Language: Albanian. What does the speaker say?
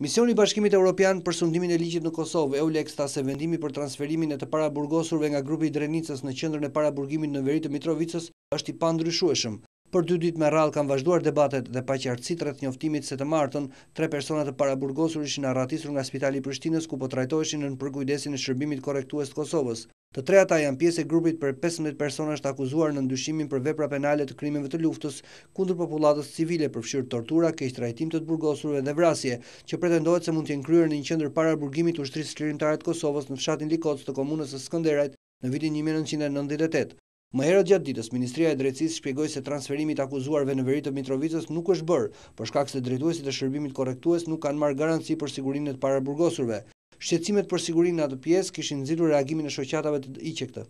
Misioni i Bashkimit Evropian për sundimin e ligjit në Kosovë, EULEX, ta se vendimi për transferimin e të paraburgosurve nga grupi i Drenicës në qendrën e paraburgimin në veri të Mitrovicës është i pandryshueshëm. Për dy ditë me rradh kanë vazhduar debatet dhe pa qartësi rreth njoftimit se të martën tre persona të paraburgosur ishin arratisur nga Spitali i Prishtinës ku po trajtoheshin nën përkujdesin e shërbimit korrektues të Kosovës. Të tre ata janë pjesë e grupit për 15 persona është akuzuar në ndyshimin për vepra penale të krimeve të luftës kundër popullatës civile përfshirë tortura, kejtë trajtim të të burgosurve dhe vrasje, që pretendohet se mund jenë kryer në një qendër para burgimit u shtrisë shlirimtare të Kosovës në fshatin likotës të komunës së Skënderajt në vitin 1998. Më herët gjatë ditës, Ministria e Drejtësisë shpjegoi se transferimi i akuzuarve në veri të Mitrovicës nuk është bërë, për shkak se drejtuesit e shërbimit korrektues nuk kanë marrë garanci për sigurinë e të Shqecimet për sigurinë në atë pjesë kishin nxitur reagimin e shoqatave të të